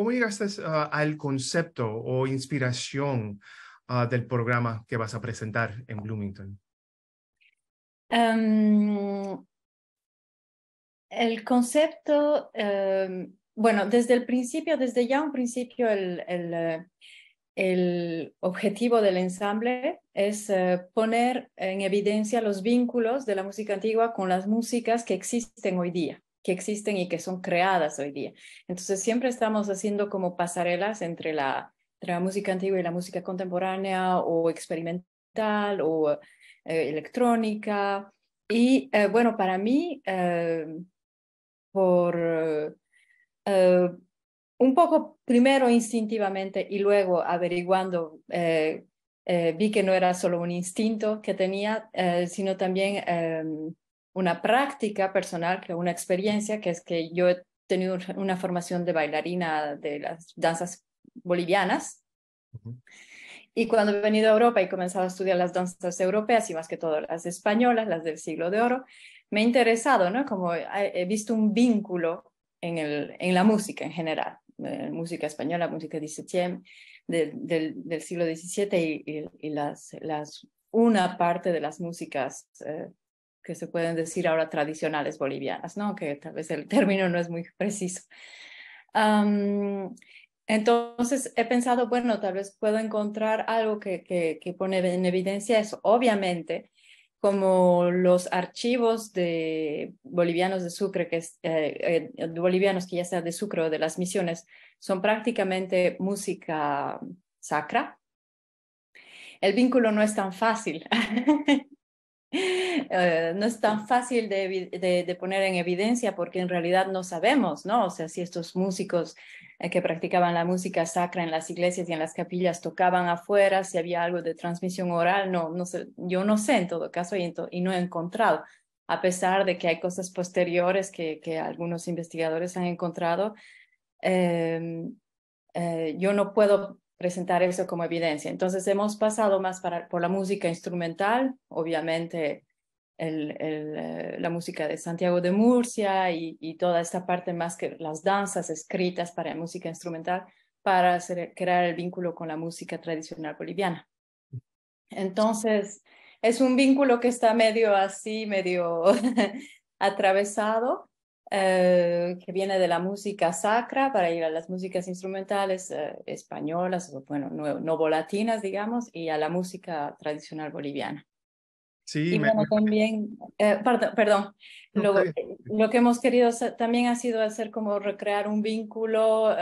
¿Cómo llegaste ah, al concepto o inspiración ah, del programa que vas a presentar en Bloomington? Em, el concepto, em, bueno, desde el principio, desde ya un principio, el, eh, objetivo del ensamble es eh, poner en evidencia los vínculos de la música antigua con las músicas que existen hoy día que existen y que son creadas hoy día. Entonces siempre estamos haciendo como pasarelas entre la, entre la música antigua y la música contemporánea o experimental o eh, electrónica. Y eh, bueno, para mí, eh, por un poco primero instintivamente y luego averiguando, vi que no era solo un instinto que tenía, sino también em, una práctica personal, que una experiencia, que es que yo he tenido una formación de bailarina de las danzas bolivianas. Y cuando he venido a Europa y he comenzado a estudiar las danzas europeas y más que todo las españolas, las del siglo de oro, me he interesado, ¿no? Como he visto un vínculo en, el, en la música en general, eh, música española, música del, siglo XVII y, las, una parte de las músicas eh, que se pueden decir ahora tradicionales bolivianas, ¿no? Que tal vez el término no es muy preciso. entonces he pensado, bueno, tal vez puedo encontrar algo que, que, pone en evidencia eso. Obviamente, como los archivos de bolivianos de Sucre, que es, eh, eh, bolivianos que ya sea de Sucre o de las misiones, son prácticamente música sacra, el vínculo no es tan fácil. Eh, no es tan fácil de, poner en evidencia porque en realidad no sabemos, ¿no? O sea, si estos músicos eh, que practicaban la música sacra en las iglesias y en las capillas tocaban afuera, si había algo de transmisión oral, no, no sé, yo no sé en todo caso y, y no he encontrado, a pesar de que hay cosas posteriores que, algunos investigadores han encontrado. Em, eh, yo no puedo presentar eso como evidencia. Entonces hemos pasado más por la música instrumental, obviamente eh, la música de Santiago de Murcia y, toda esta parte más que las danzas escritas para música instrumental para crear el vínculo con la música tradicional boliviana. Entonces, es un vínculo que está medio así, medio atravesado, eh, que viene de la música sacra para ir a las músicas instrumentales eh, españolas, bueno, no, novolatinas, digamos, y a la música tradicional boliviana. Sí, y bueno, también, eh, perdón, lo, lo, que hemos querido también ha sido hacer como recrear un vínculo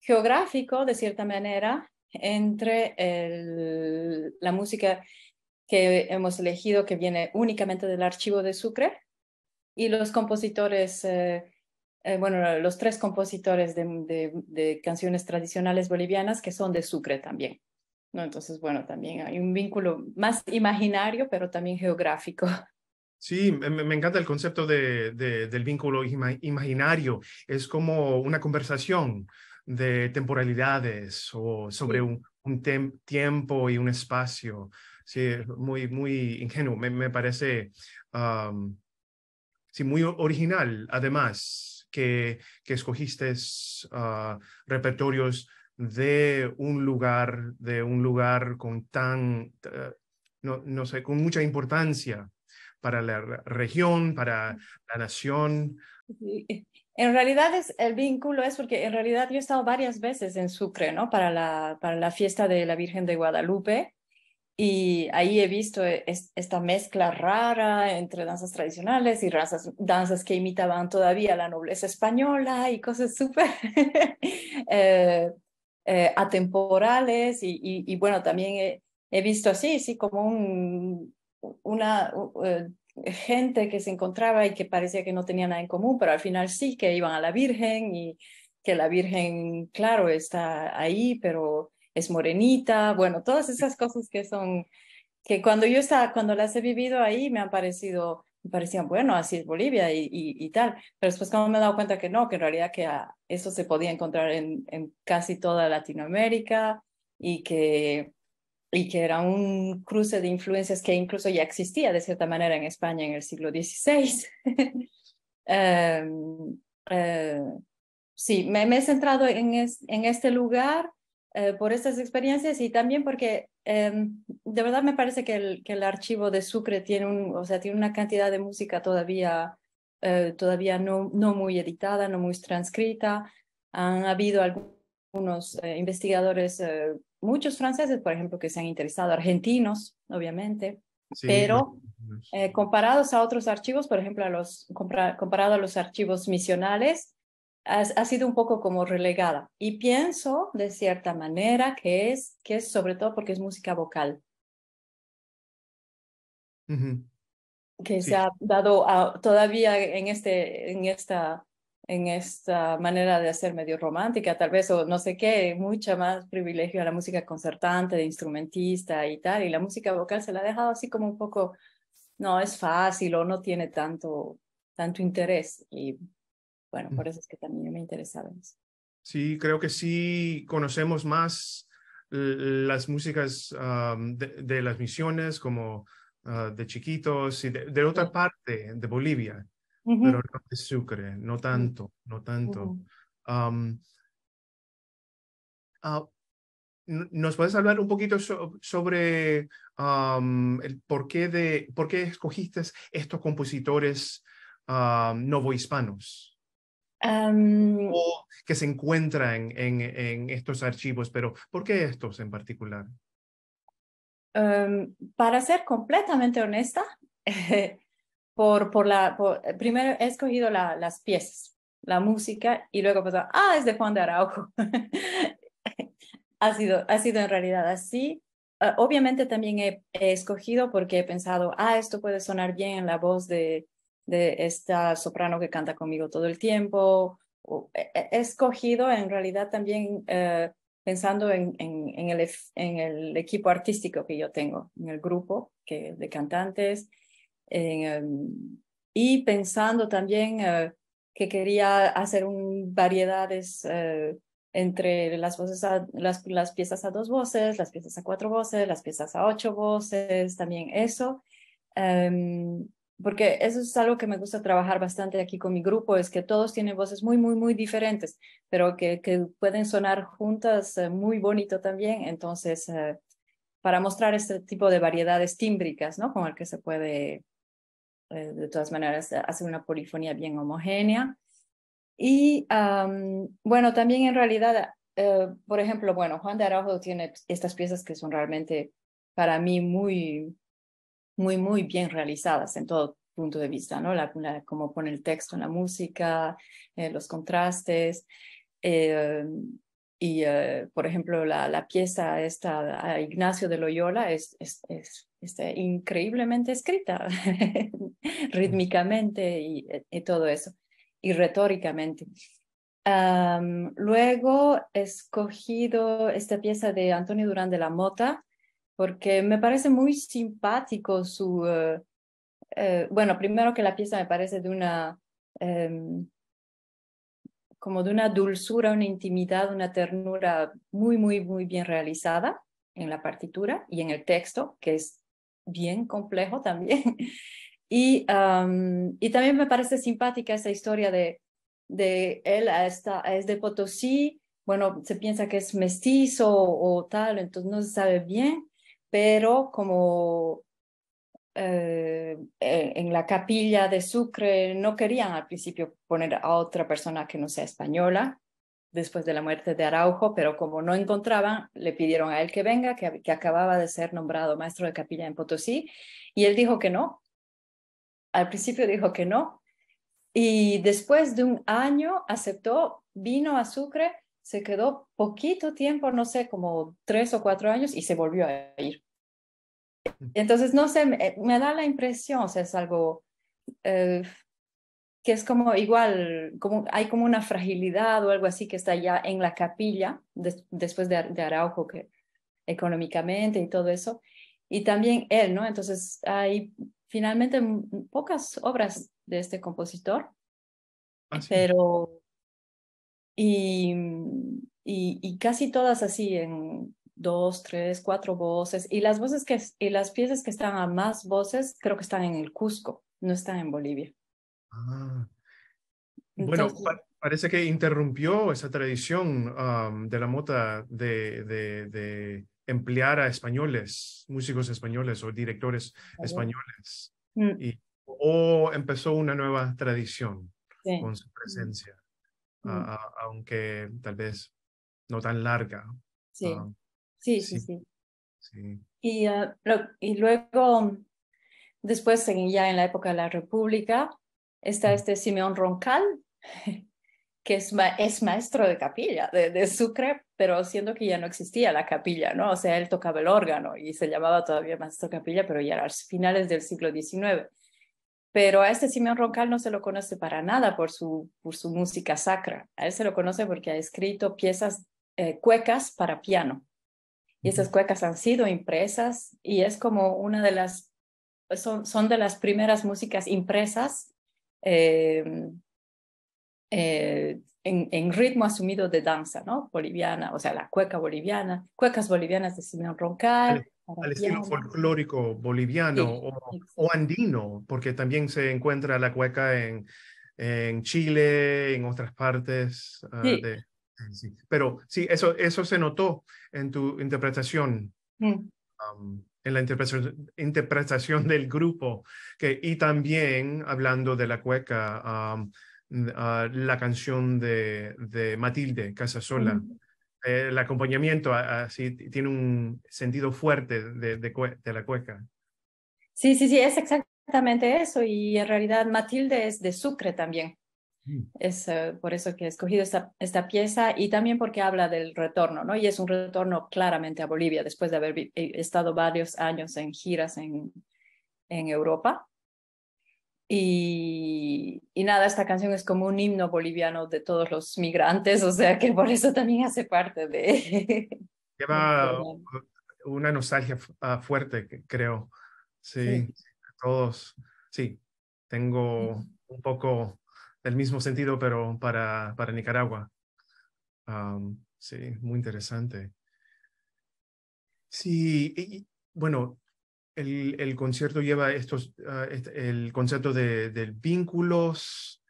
geográfico, de cierta manera, entre el, la música que hemos elegido, que viene únicamente del archivo de Sucre, y los compositores, eh, eh, bueno, los tres compositores de, canciones tradicionales bolivianas que son de Sucre también. ¿no? Entonces, bueno, también hay un vínculo más imaginario, pero también geográfico. Sí, me, encanta el concepto de, del vínculo imaginario. Es como una conversación de temporalidades o sobre un, un tiempo y un espacio. Sí, muy, muy ingenuo. Me, parece sí, muy original, además, que, que escogiste ah, repertorios de un lugar, de un lugar con tan, eh, no, no, sé, con mucha importancia para la región, para la nación. Eh, en realidad es, el vínculo es porque en realidad yo he estado varias veces en Sucre, ¿no? Para la, para la fiesta de la Virgen de Guadalupe y ahí he visto e, esta mezcla rara entre danzas tradicionales y danzas que imitaban todavía la nobleza española y cosas súper eh, eh, atemporales. Y, bueno, también he, visto así, sí, como un, una eh, gente que se encontraba y que parecía que no tenía nada en común, pero al final sí, que iban a la Virgen y que la Virgen, claro, está ahí, pero es morenita, bueno, todas esas cosas que son, que cuando yo estaba, cuando las he vivido ahí, me han parecido, me parecían, bueno, así es Bolivia y, y, tal, pero después cuando me he dado cuenta que no, que en realidad que ah, eso se podía encontrar en, casi toda Latinoamérica y que y que era un cruce de influencias que incluso ya existía de cierta manera en España en el siglo XVI. Em, eh, sí, me, he centrado en, en este lugar eh, por estas experiencias y también porque em, de verdad me parece que el, que el, archivo de Sucre tiene, un, o sea, tiene una cantidad de música todavía, eh, todavía no, no muy editada, no muy transcrita. Han habido algunos eh, investigadores, muchos franceses, por ejemplo, que se han interesado, argentinos, obviamente, pero comparados a otros archivos, por ejemplo, a los, comparado a los archivos misionales, ha, sido un poco como relegada. Y pienso, de cierta manera, que es, que es sobre todo porque es música vocal. Que se ha dado a, todavía en, este, en, esta, en esta manera de hacer medio romántica, tal vez, o no sé qué, mucha más privilegio a la música concertante, de instrumentista y tal. Y la música vocal se la ha dejado así como un poco, no es fácil o no tiene tanto, tanto interés. Y bueno, por eso es que también me interesaba eso. Sí, creo que sí conocemos más las músicas de, las misiones como ah, de Chiquitos y de, otra parte de Bolivia, pero no de Sucre, no tanto, no tanto. Ah, ¿Nos puedes hablar un poquito sobre el porqué de por qué escogiste estos compositores novohispanos? o que se encuentran en, estos archivos, pero ¿por qué estos en particular? para ser completamente honesta, por, por la, primero he escogido la, las piezas, la música, y luego pensado, ah, es de Juan de Araujo. ha, sido, ha sido en realidad así. Ah, obviamente también he, escogido porque he pensado, ah, esto puede sonar bien en la voz de, de esta soprano que canta conmigo todo el tiempo. Eh, eh, he escogido en realidad también eh, pensando en, en, el, en, el, equipo artístico que yo tengo, en el grupo que, de cantantes, em, y pensando también que quería hacer un, variedades entre las, voces las, las piezas a dos voces, las piezas a cuatro voces, las piezas a ocho voces, también eso. Em, porque eso es algo que me gusta trabajar bastante aquí con mi grupo, es que todos tienen voces muy, muy, muy diferentes, pero que, pueden sonar juntas eh, muy bonito también. Entonces, eh, para mostrar este tipo de variedades tímbricas, ¿no? Con el que se puede, eh, de todas maneras, hacer una polifonía bien homogénea. Y bueno, también en realidad, por ejemplo, bueno, Juan de Araujo tiene estas piezas que son realmente para mí muy muy, muy bien realizadas en todo punto de vista, ¿no? La, como pone el texto en la música, eh, los contrastes. Eh, y, eh, por ejemplo, la, la, pieza esta a Ignacio de Loyola es, es, es, este, increíblemente escrita, rítmicamente y, todo eso, y retóricamente. luego he escogido esta pieza de Antonio Durán de la Mota, porque me parece muy simpático su... Eh, eh, bueno, primero que la pieza me parece de una... Em, como de una dulzura, una intimidad, una ternura muy, muy, muy bien realizada en la partitura y en el texto, que es bien complejo también. Y, y también me parece simpática esa historia de, de él, esta es de Potosí, bueno, se piensa que es mestizo o, tal, entonces no se sabe bien, pero como eh, en la capilla de Sucre no querían al principio poner a otra persona que no sea española después de la muerte de Araujo, pero como no encontraban, le pidieron a él que venga, que acababa de ser nombrado maestro de capilla en Potosí, y él dijo que no. Al principio dijo que no, y después de un año aceptó, vino a Sucre se quedó poquito tiempo, no sé, como tres o cuatro años y se volvió a ir. Entonces, no sé, me, da la impresión, o sea, es algo eh, que es como igual, como hay como una fragilidad o algo así que está ya en la capilla después de, de, Araujo, que económicamente y todo eso. Y también él, ¿no? Entonces, hay finalmente pocas obras de este compositor, ah, pero Mm, y, y, casi todas así en dos, tres, cuatro voces. Y las voces que, y las piezas que están a más voces creo que están en el Cusco, no están en Bolivia. Ah. bueno, parece que interrumpió esa tradición de la mota de, de, de, emplear a españoles, músicos españoles o directores españoles. Mm. Y, o empezó una nueva tradición con su presencia aunque tal vez no tan larga. Sí, sí, sí, sí, Y, ah, luego, después ya en la época de la República, está este Simeón Roncal, que es, maestro de capilla, de, Sucre, pero siendo que ya no existía la capilla, ¿no? O sea, él tocaba el órgano y se llamaba todavía maestro capilla, pero ya a finales del siglo XIX pero a este Simeón Roncal no se lo conoce para nada por su, por su música sacra. A él se lo conoce porque ha escrito piezas eh, cuecas para piano. Y esas cuecas han sido impresas y es como una de las, pues, son, son de las primeras músicas impresas eh, eh, en, ritmo asumido de danza, ¿no? Boliviana, o sea, la cueca boliviana, cuecas bolivianas de Simeón Roncal al estilo folclórico boliviano o, andino, porque también se encuentra la cueca en, en Chile, en otras partes. Ah, eh, Pero sí, eso, eso se notó en tu interpretación, mm. en la interpretación, interpretación del grupo, que, y también hablando de la cueca, ah, la canción de, de Matilde Casasola. sola mm. Este, el acompañamiento así tiene un sentido fuerte de, la cueca. Sí, sí, sí, es exactamente eso. Y en realidad Matilde es de Sucre también. Mm. Es eh, por eso que he escogido esta, pieza y también porque habla del retorno, ¿no? Y es un retorno claramente a Bolivia después de haber eh, estado varios años en giras en Europa. Y, nada, esta canción es como un himno boliviano de todos los migrantes, o sea que por eso también hace parte de... Lleva una nostalgia ah, fuerte, creo. Sí, todos. Sí, tengo un poco del mismo sentido, pero para, para Nicaragua. sí, muy interesante. Sí, bueno, el, concierto lleva estos, ah, el concepto de, vínculos.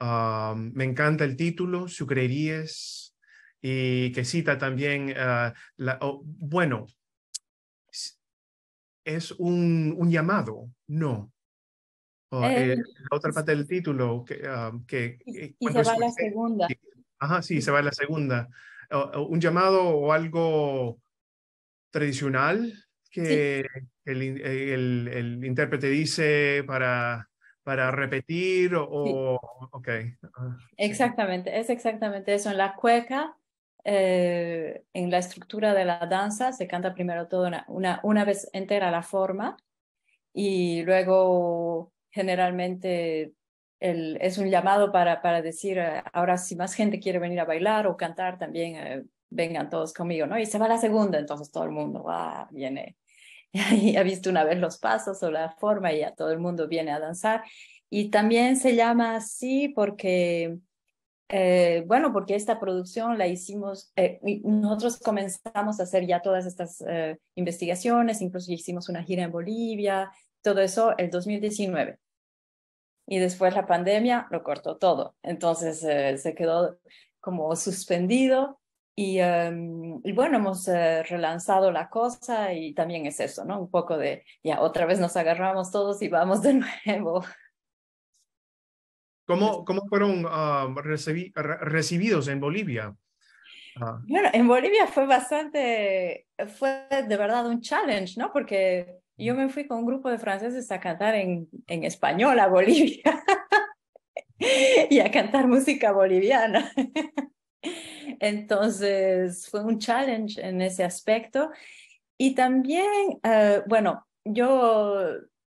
Ah, me encanta el título, Sucrerías, y que cita también, ah, bueno, es un, llamado, no. Oh, eh, eh, la otra parte del título, que... que y, eh, se va la segunda. Ajá, sí, se va la segunda. un llamado o algo tradicional, que el, el, el, intérprete dice para, para repetir o... Ok. Ah, exactamente, es exactamente eso. En la cueca, eh, en la estructura de la danza, se canta primero todo una, una, vez entera la forma y luego generalmente el, es un llamado para, para decir, eh, ahora si más gente quiere venir a bailar o cantar también, eh, vengan todos conmigo, ¿no? Y se va la segunda, entonces todo el mundo va, ah, viene Y ha visto una vez los pasos o la forma y ya todo el mundo viene a danzar. Y también se llama así porque, eh, bueno, porque esta producción la hicimos, eh, nosotros comenzamos a hacer ya todas estas eh, investigaciones, incluso hicimos una gira en Bolivia, todo eso el 2019. Y después la pandemia lo cortó todo, entonces se quedó como suspendido Em, y, bueno, hemos eh, relanzado la cosa y también es eso, ¿no? Un poco de, ya otra vez nos agarramos todos y vamos de nuevo. ¿Cómo, cómo fueron ah, recibidos en Bolivia? Ah. Bueno, en Bolivia fue bastante, fue de verdad un challenge, ¿no? Porque yo mm. me fui con un grupo de franceses a cantar en, en español a Bolivia y a cantar música boliviana. Entonces fue un challenge en ese aspecto. Y también, eh, bueno, yo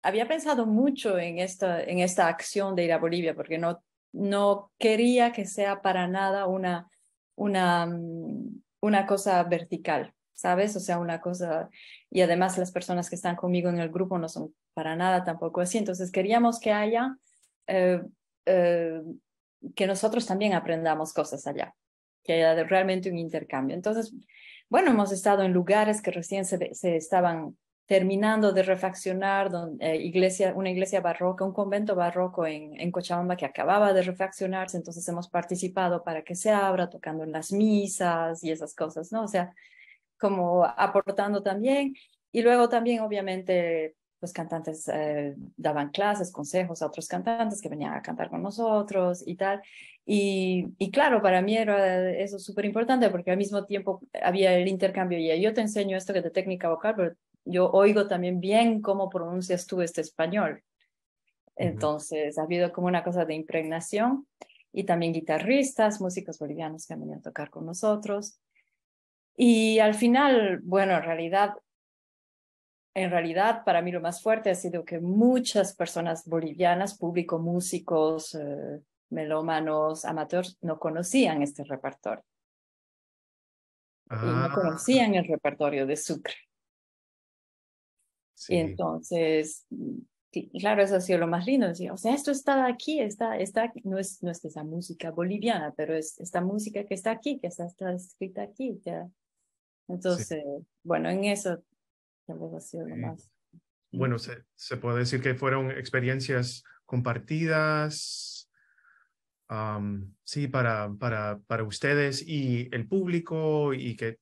había pensado mucho en esta, en esta acción de ir a Bolivia porque no, no quería que sea para nada una, una, mm, una cosa vertical, ¿sabes? O sea, una cosa, y además las personas que están conmigo en el grupo no son para nada tampoco así, entonces queríamos que haya, eh, eh, que nosotros también aprendamos cosas allá que haya realmente un intercambio. Entonces, bueno, hemos estado en lugares que recién se, estaban terminando de refaccionar, donde, eh, iglesia, una iglesia barroca, un convento barroco en, en, Cochabamba que acababa de refaccionarse, entonces hemos participado para que se abra, tocando en las misas y esas cosas, ¿no? O sea, como aportando también. Y luego también, obviamente, los pues, cantantes eh, daban clases, consejos a otros cantantes que venían a cantar con nosotros y tal. Y, claro, para mí era eso súper importante porque al mismo tiempo había el intercambio y yo te enseño esto que es de técnica vocal, pero yo oigo también bien cómo pronuncias tú este español. Entonces, ha habido como una cosa de impregnación y también guitarristas, músicos bolivianos que han venido a tocar con nosotros. Y al final, bueno, en realidad en realidad para mí lo más fuerte ha sido que muchas personas bolivianas, público, músicos, eh, melómanos, amateurs, no conocían este repertorio. no ah. conocían el repertorio de Sucre. Sí. Y entonces, claro, eso ha sido lo más lindo. o sea, esto está aquí, está, está, no, es, no esa música boliviana, pero es esta música que está aquí, que está, está escrita aquí. Ya. Entonces, bueno, en eso bueno, se, se, puede decir que fueron experiencias compartidas, sí, para, para, para ustedes y el público y que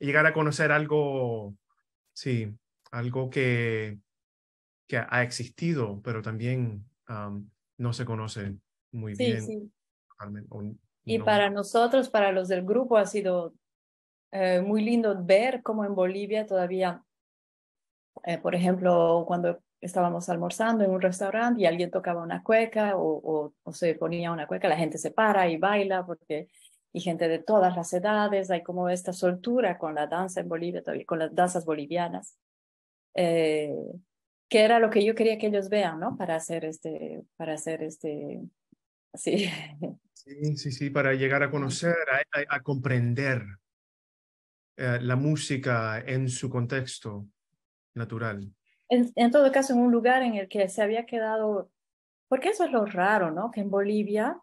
llegar a conocer algo, sí, algo que, que ha existido, pero también no se conoce muy bien. Sí. y para nosotros, para los del grupo, ha sido eh, muy lindo ver cómo en Bolivia todavía eh, por ejemplo, cuando estábamos almorzando en un restaurante y alguien tocaba una cueca o, o, se ponía una cueca, la gente se para y baila porque y gente de todas las edades, hay como esta soltura con la danza en Bolivia, con las danzas bolivianas, eh, que era lo que yo quería que ellos vean, ¿no? Para hacer este, para hacer este, sí. Sí, sí, sí, para llegar a conocer, a, comprender eh, la música en su contexto natural. En, todo caso, en un lugar en el que se había quedado, porque eso es lo raro, ¿no? Que en Bolivia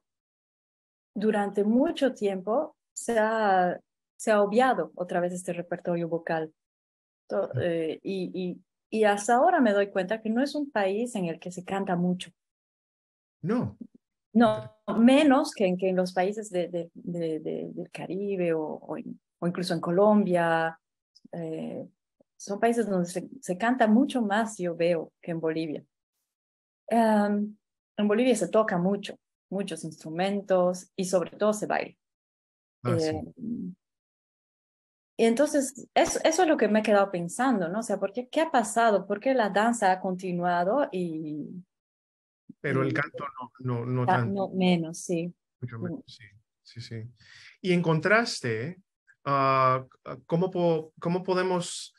durante mucho tiempo se ha, obviado otra vez este repertorio vocal. Eh, y, hasta ahora me doy cuenta que no es un país en el que se canta mucho. No. No, menos que en, que en los países del Caribe o, incluso en Colombia, eh, son países donde se, canta mucho más, yo veo, que en Bolivia. en Bolivia se toca mucho, muchos instrumentos y sobre todo se baila. Ah, eh, y entonces, eso, eso, es lo que me he quedado pensando, ¿no? O sea, ¿por qué, ha pasado? ¿Por qué la danza ha continuado y... Pero el canto no, no, no tanto. menos, sí. Mucho mm. menos, sí. Sí, sí. Y en contraste, ah, ¿cómo, cómo podemos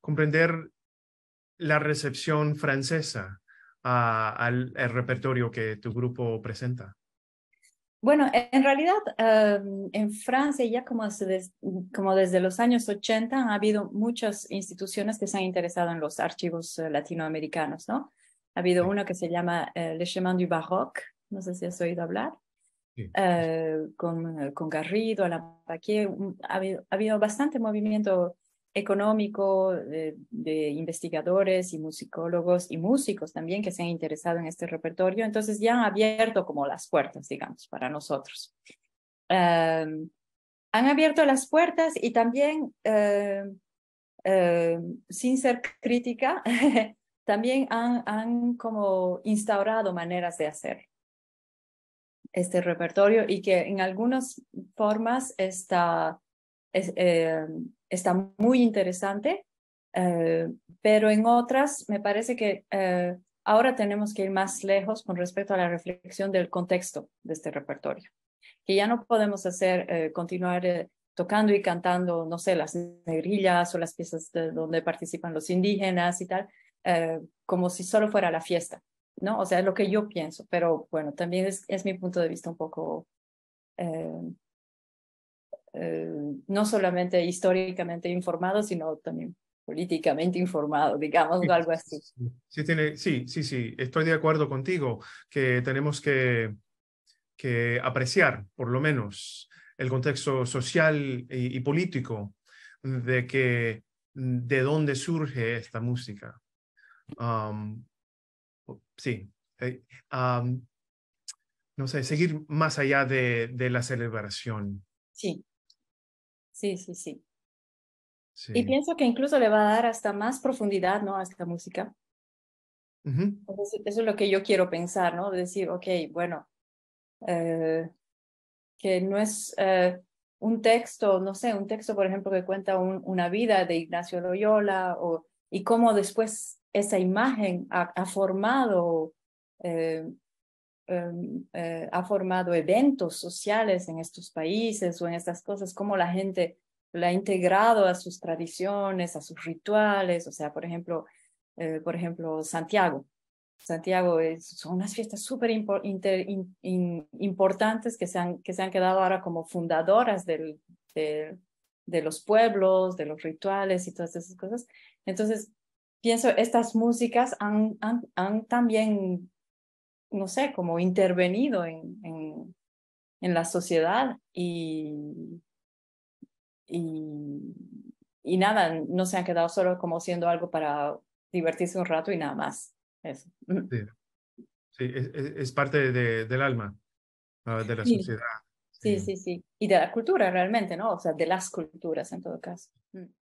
comprender la recepción francesa al, repertorio que tu grupo presenta? Bueno, en realidad en Francia ya como, desde los años 80 ha habido muchas instituciones que se han interesado en los archivos eh, latinoamericanos, ¿no? Ha habido uno una que se llama eh, Le Chemin du Baroque, no sé si has oído hablar. Eh, con, Garrido, Alain Paquet, mm, ha, habido, ha habido bastante movimiento económico de, investigadores y musicólogos y músicos también que se han interesado en este repertorio. Entonces ya han abierto como las puertas, digamos, para nosotros. Em, han abierto las puertas y también, em, em, sin ser crítica, también han, han, como instaurado maneras de hacer este repertorio y que en algunas formas está, eh, está muy interesante, eh, pero en otras me parece que eh, ahora tenemos que ir más lejos con respecto a la reflexión del contexto de este repertorio, que ya no podemos hacer, continuar tocando y cantando, no sé, las negrillas o las piezas donde participan los indígenas y tal, como si solo fuera la fiesta ¿no? O sea, lo que yo pienso, pero bueno, también es, es mi punto de vista un poco, em, em, no solamente históricamente informado, sino también políticamente informado, digamos, algo así. Sí, tiene, sí, sí, sí, estoy de acuerdo contigo, que tenemos que, que apreciar, por lo menos, el contexto social y, político de que de dónde surge esta música sí, eh, no sé, seguir más allá de, de la celebración. Sí, sí, sí, sí, Y pienso que incluso le va a dar hasta más profundidad, ¿no? A esta música. eso es lo que yo quiero pensar, ¿no? Decir, ok, bueno, eh, que no es eh, un texto, no sé, un texto, por ejemplo, que cuenta una vida de Ignacio Loyola o, y cómo después esa imagen ha, formado eh, em, eh, ha formado eventos sociales en estos países o en estas cosas, como la gente la ha integrado a sus tradiciones, a sus rituales, o sea, por ejemplo, eh, por ejemplo Santiago. Santiago son unas fiestas súper importantes que se, han, que se quedado ahora como fundadoras de los pueblos, de los rituales y todas esas cosas. Entonces, pienso, estas músicas han, han, también, no sé, como intervenido en, en, la sociedad y, y, nada, no se han quedado solo como siendo algo para divertirse un rato y nada más. Sí, es, parte del alma ah, de la sociedad. sí, sí, sí. Y de la cultura realmente, ¿no? O sea, de las culturas en todo caso. Mm.